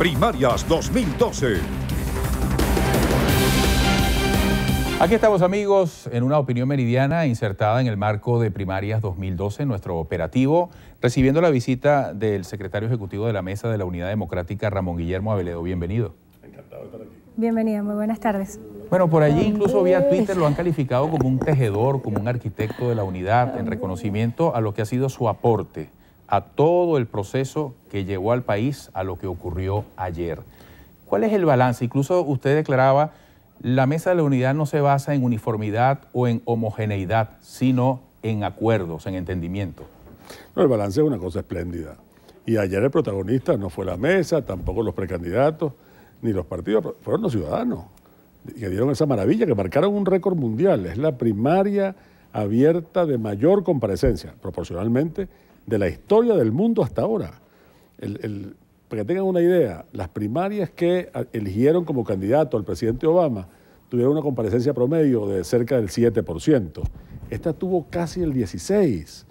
Primarias 2012. Aquí estamos amigos en una opinión meridiana insertada en el marco de Primarias 2012, nuestro operativo, recibiendo la visita del secretario ejecutivo de la Mesa de la Unidad Democrática, Ramón Guillermo Aveledo. Bienvenido. Encantado de estar aquí. Bienvenido, muy buenas tardes. Bueno, por allí incluso vía Twitter lo han calificado como un tejedor, como un arquitecto de la unidad, en reconocimiento a lo que ha sido su aporte a todo el proceso que llevó al país a lo que ocurrió ayer. ¿Cuál es el balance? Incluso usted declaraba, la mesa de la unidad no se basa en uniformidad o en homogeneidad, sino en acuerdos, en entendimiento. No, el balance es una cosa espléndida. Y ayer el protagonista no fue la mesa, tampoco los precandidatos, ni los partidos, fueron los ciudadanos que dieron esa maravilla, que marcaron un récord mundial. Es la primaria abierta de mayor comparecencia, proporcionalmente de la historia del mundo hasta ahora. para que tengan una idea, las primarias que eligieron como candidato al presidente Obama tuvieron una comparecencia promedio de cerca del 7%. Esta tuvo casi el 16%.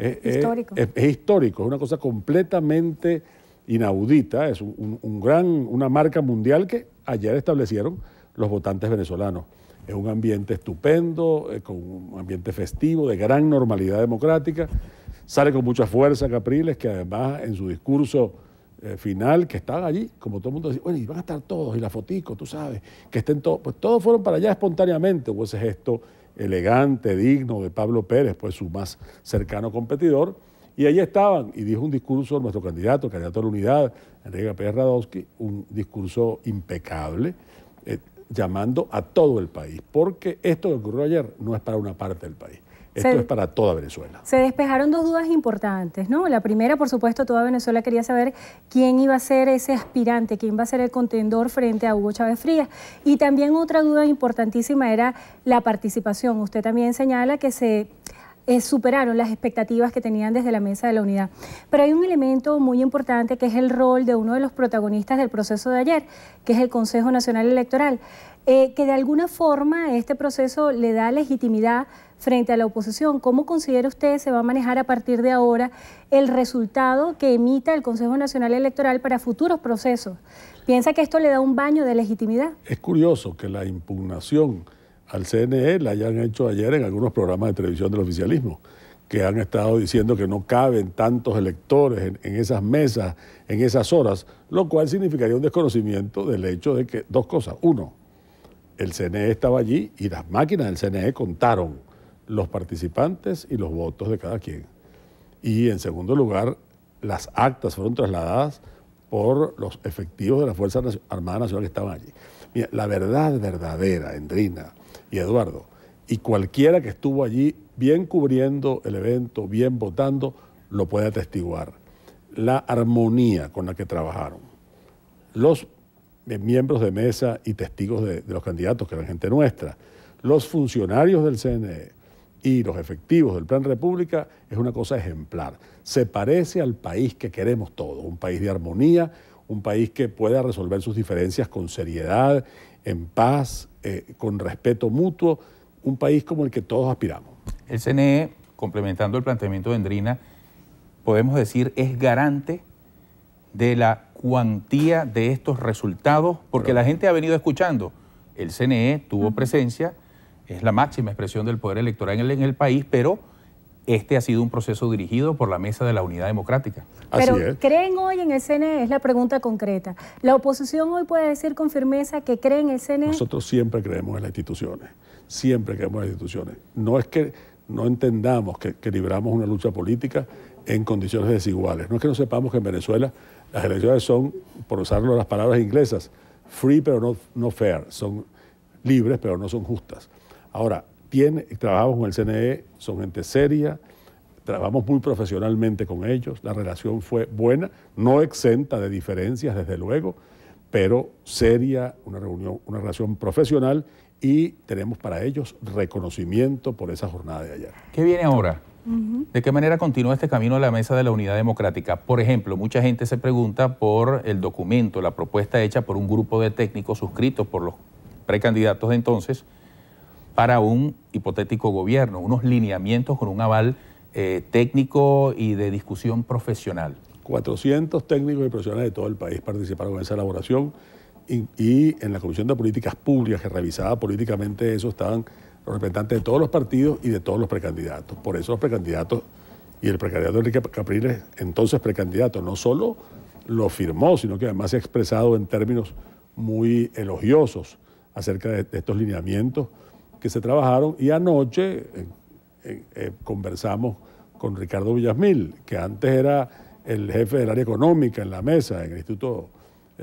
Eh, eh, es histórico. Es, una cosa completamente inaudita, es un, gran, una marca mundial que ayer establecieron los votantes venezolanos. Es un ambiente estupendo, eh, con un ambiente festivo, de gran normalidad democrática. Sale con mucha fuerza Capriles, que además en su discurso eh, final, que están allí, como todo el mundo dice, bueno, y van a estar todos, y la fotico, tú sabes, que estén todos, pues todos fueron para allá espontáneamente, hubo ese gesto elegante, digno de Pablo Pérez, pues su más cercano competidor, y allí estaban, y dijo un discurso nuestro candidato, candidato a la unidad, Enrique Pérez Radowski, un discurso impecable, eh, llamando a todo el país, porque esto que ocurrió ayer no es para una parte del país. Esto es para toda Venezuela. Se despejaron dos dudas importantes, ¿no? La primera, por supuesto, toda Venezuela quería saber quién iba a ser ese aspirante, quién va a ser el contendor frente a Hugo Chávez Frías. Y también otra duda importantísima era la participación. Usted también señala que se eh, superaron las expectativas que tenían desde la mesa de la unidad. Pero hay un elemento muy importante que es el rol de uno de los protagonistas del proceso de ayer, que es el Consejo Nacional Electoral, eh, que de alguna forma este proceso le da legitimidad frente a la oposición. ¿Cómo considera usted se va a manejar a partir de ahora el resultado que emita el Consejo Nacional Electoral para futuros procesos? ¿Piensa que esto le da un baño de legitimidad? Es curioso que la impugnación al CNE la hayan hecho ayer en algunos programas de televisión del oficialismo, que han estado diciendo que no caben tantos electores en, esas mesas, en esas horas, lo cual significaría un desconocimiento del hecho de que dos cosas. Uno, el CNE estaba allí y las máquinas del CNE contaron los participantes y los votos de cada quien. Y en segundo lugar, las actas fueron trasladadas por los efectivos de la Fuerza Armada Nacional que estaban allí. Mira, la verdad verdadera, Endrina, y Eduardo. Y cualquiera que estuvo allí bien cubriendo el evento, bien votando, lo puede atestiguar. La armonía con la que trabajaron. Los eh, miembros de mesa y testigos de, los candidatos, que eran gente nuestra, los funcionarios del CNE y los efectivos del Plan República, es una cosa ejemplar. Se parece al país que queremos todos, un país de armonía, un país que pueda resolver sus diferencias con seriedad en paz, eh, con respeto mutuo, un país como el que todos aspiramos. El CNE, complementando el planteamiento de Endrina, podemos decir es garante de la cuantía de estos resultados, porque la gente ha venido escuchando. El CNE tuvo presencia, es la máxima expresión del poder electoral en el, en el país, pero este ha sido un proceso dirigido por la Mesa de la Unidad Democrática. Pero creen hoy en el CNE, es la pregunta concreta. La oposición hoy puede decir con firmeza que cree en el CNE. Nosotros siempre creemos en las instituciones, siempre creemos en las instituciones. No es que no entendamos que, libramos una lucha política en condiciones desiguales. No es que no sepamos que en Venezuela las elecciones son, por usarlo las palabras inglesas, free pero no, no fair, son libres pero no son justas. Ahora, tiene, trabajamos con el CNE, son gente seria, trabajamos muy profesionalmente con ellos, la relación fue buena, no exenta de diferencias, desde luego, pero seria, una reunión, una relación profesional y tenemos para ellos reconocimiento por esa jornada de ayer. ¿Qué viene ahora? ¿De qué manera continúa este camino a la mesa de la unidad democrática? Por ejemplo, mucha gente se pregunta por el documento, la propuesta hecha por un grupo de técnicos suscritos por los precandidatos de entonces, para un hipotético gobierno, unos lineamientos con un aval eh, técnico y de discusión profesional. 400 técnicos y profesionales de todo el país participaron en esa elaboración y, en la Comisión de Políticas Públicas que revisaba políticamente eso estaban los representantes de todos los partidos y de todos los precandidatos. Por eso los precandidatos y el precandidato Enrique Capriles, entonces precandidato, no solo lo firmó, sino que además se ha expresado en términos muy elogiosos acerca de estos lineamientos que se trabajaron y anoche eh, eh, eh, conversamos con Ricardo Villasmil, que antes era el jefe del área económica en la mesa, en el Instituto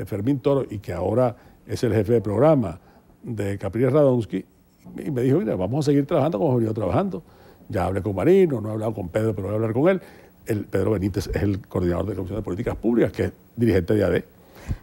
Fermín Toro, y que ahora es el jefe de programa de Capriles Radonsky, y me dijo, mira, vamos a seguir trabajando como hemos venido trabajando. Ya hablé con Marino, no he hablado con Pedro, pero voy a hablar con él. El Pedro Benítez es el coordinador de la Comisión de Políticas Públicas, que es dirigente de AD. E.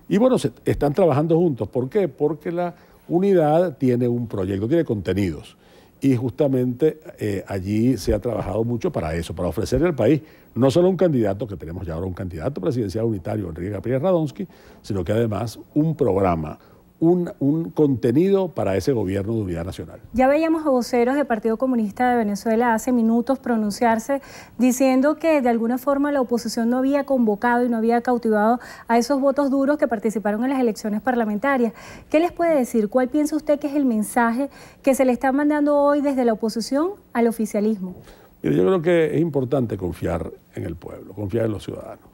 Y bueno, están trabajando juntos. ¿Por qué? Porque la unidad tiene un proyecto, tiene contenidos. Y justamente eh, allí se ha trabajado mucho para eso, para ofrecerle al país no solo un candidato, que tenemos ya ahora un candidato presidencial unitario, Enrique Gabriel Radonsky, sino que además un programa, un, contenido para ese gobierno de unidad nacional. Ya veíamos a voceros del Partido Comunista de Venezuela hace minutos pronunciarse diciendo que de alguna forma la oposición no había convocado y no había cautivado a esos votos duros que participaron en las elecciones parlamentarias. ¿Qué les puede decir? ¿Cuál piensa usted que es el mensaje que se le está mandando hoy desde la oposición al oficialismo? yo creo que es importante confiar en el pueblo, confiar en los ciudadanos.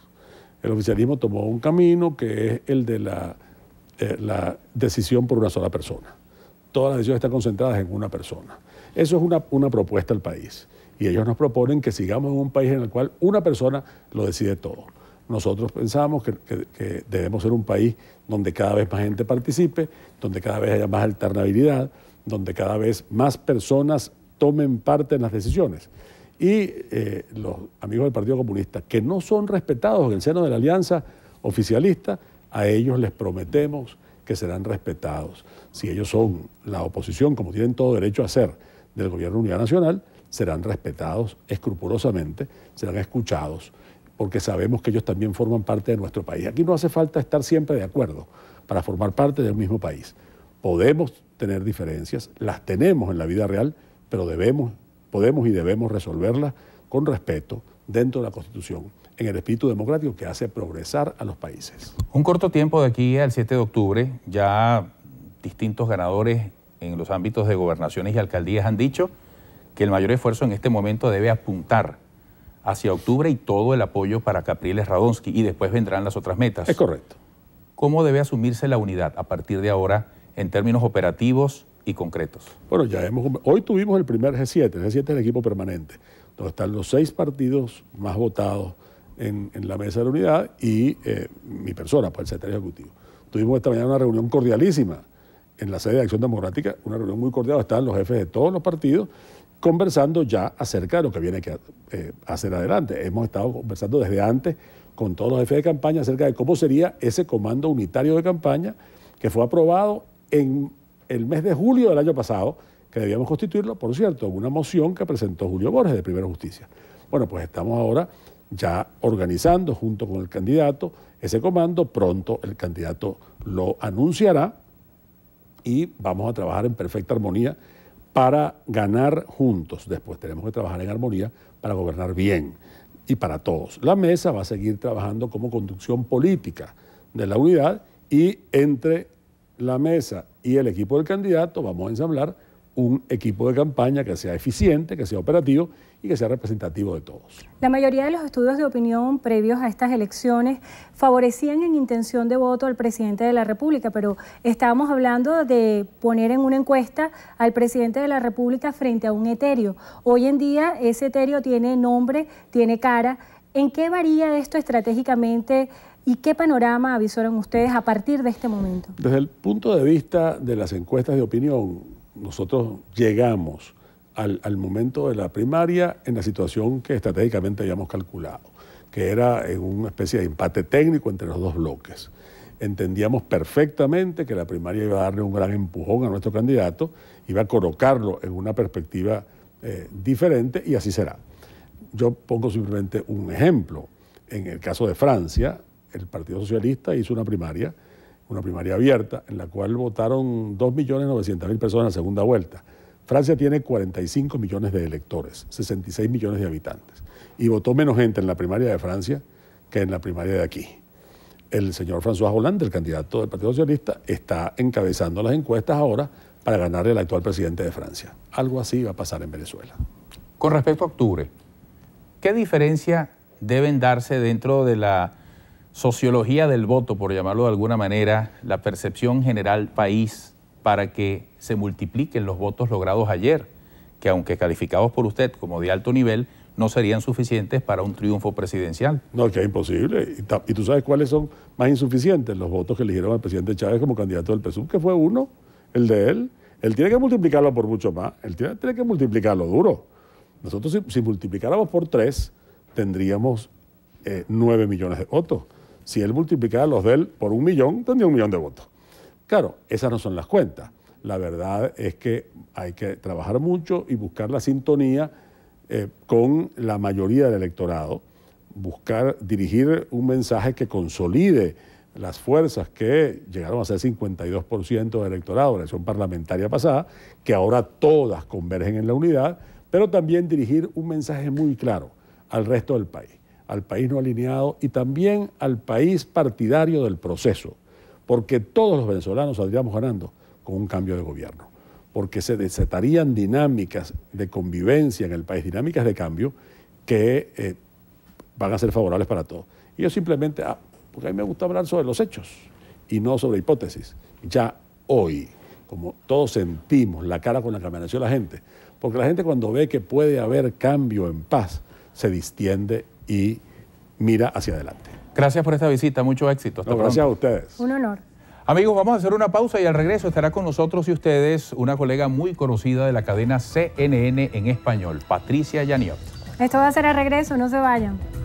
El oficialismo tomó un camino que es el de la eh, la decisión por una sola persona. Todas las decisiones están concentradas en una persona. Eso es una, propuesta al país. Y ellos nos proponen que sigamos en un país en el cual una persona lo decide todo. Nosotros pensamos que, debemos ser un país donde cada vez más gente participe, donde cada vez haya más alternabilidad, donde cada vez más personas tomen parte en las decisiones. Y eh, los amigos del Partido Comunista, que no son respetados en el seno de la alianza oficialista, a ellos les prometemos que serán respetados. Si ellos son la oposición, como tienen todo derecho a ser, del Gobierno de Unidad Nacional, serán respetados escrupulosamente, serán escuchados, porque sabemos que ellos también forman parte de nuestro país. Aquí no hace falta estar siempre de acuerdo para formar parte del mismo país. Podemos tener diferencias, las tenemos en la vida real, pero debemos, podemos y debemos resolverlas con respeto dentro de la Constitución en el espíritu democrático que hace progresar a los países. Un corto tiempo de aquí al 7 de octubre, ya distintos ganadores en los ámbitos de gobernaciones y alcaldías han dicho que el mayor esfuerzo en este momento debe apuntar hacia octubre y todo el apoyo para Capriles Radonsky y después vendrán las otras metas. Es correcto. ¿Cómo debe asumirse la unidad a partir de ahora en términos operativos y concretos? Bueno, ya hemos, hoy tuvimos el primer G7, el G7 es el equipo permanente, donde están los seis partidos más votados, en, la mesa de la unidad y eh, mi persona, pues el secretario ejecutivo. Tuvimos esta mañana una reunión cordialísima en la sede de Acción Democrática, una reunión muy cordial, estaban los jefes de todos los partidos conversando ya acerca de lo que viene a eh, hacer adelante. Hemos estado conversando desde antes con todos los jefes de campaña acerca de cómo sería ese comando unitario de campaña que fue aprobado en el mes de julio del año pasado, que debíamos constituirlo, por cierto, una moción que presentó Julio Borges de Primera Justicia. Bueno, pues estamos ahora ya organizando junto con el candidato ese comando. Pronto el candidato lo anunciará y vamos a trabajar en perfecta armonía para ganar juntos. Después tenemos que trabajar en armonía para gobernar bien y para todos. La mesa va a seguir trabajando como conducción política de la unidad y entre la mesa y el equipo del candidato vamos a ensamblar un equipo de campaña que sea eficiente, que sea operativo y que sea representativo de todos. La mayoría de los estudios de opinión previos a estas elecciones favorecían en intención de voto al presidente de la República, pero estábamos hablando de poner en una encuesta al presidente de la República frente a un etéreo. Hoy en día ese etéreo tiene nombre, tiene cara. ¿En qué varía esto estratégicamente ¿Y qué panorama avisaron ustedes a partir de este momento? Desde el punto de vista de las encuestas de opinión, nosotros llegamos al, momento de la primaria en la situación que estratégicamente habíamos calculado, que era en una especie de empate técnico entre los dos bloques. Entendíamos perfectamente que la primaria iba a darle un gran empujón a nuestro candidato, iba a colocarlo en una perspectiva eh, diferente y así será. Yo pongo simplemente un ejemplo. En el caso de Francia, el Partido Socialista hizo una primaria una primaria abierta, en la cual votaron 2.900.000 personas en la segunda vuelta. Francia tiene 45 millones de electores, 66 millones de habitantes, y votó menos gente en la primaria de Francia que en la primaria de aquí. El señor François Hollande, el candidato del Partido Socialista, está encabezando las encuestas ahora para ganarle al actual presidente de Francia. Algo así va a pasar en Venezuela. Con respecto a octubre, ¿qué diferencia deben darse dentro de la sociología del voto, por llamarlo de alguna manera, la percepción general país para que se multipliquen los votos logrados ayer, que aunque calificados por usted como de alto nivel, no serían suficientes para un triunfo presidencial. No, que es imposible. Y, tú sabes cuáles son más insuficientes los votos que eligieron al presidente Chávez como candidato del PSUV, que fue uno, el de él. Él tiene que multiplicarlo por mucho más. Él tiene, que multiplicarlo duro. Nosotros si, multiplicáramos por tres, tendríamos eh, nueve millones de votos. Si él multiplicara los de él por un millón, tendría un millón de votos. Claro, esas no son las cuentas. La verdad es que hay que trabajar mucho y buscar la sintonía eh, con la mayoría del electorado, buscar dirigir un mensaje que consolide las fuerzas que llegaron a ser 52% del electorado en la elección parlamentaria pasada, que ahora todas convergen en la unidad, pero también dirigir un mensaje muy claro al resto del país al país no alineado y también al país partidario del proceso, porque todos los venezolanos saldríamos ganando con un cambio de gobierno, porque se desatarían dinámicas de convivencia en el país, dinámicas de cambio que eh, van a ser favorables para todos. Y yo simplemente, ah, porque a mí me gusta hablar sobre los hechos y no sobre hipótesis. Ya hoy, como todos sentimos la cara con la que amaneció la gente, porque la gente cuando ve que puede haber cambio en paz, se distiende y mira hacia adelante. Gracias por esta visita, mucho éxito. gracias a ustedes. Un honor. Amigos, vamos a hacer una pausa y al regreso estará con nosotros y ustedes una colega muy conocida de la cadena CNN en español, Patricia Yaniot. Esto va a ser al regreso, no se vayan.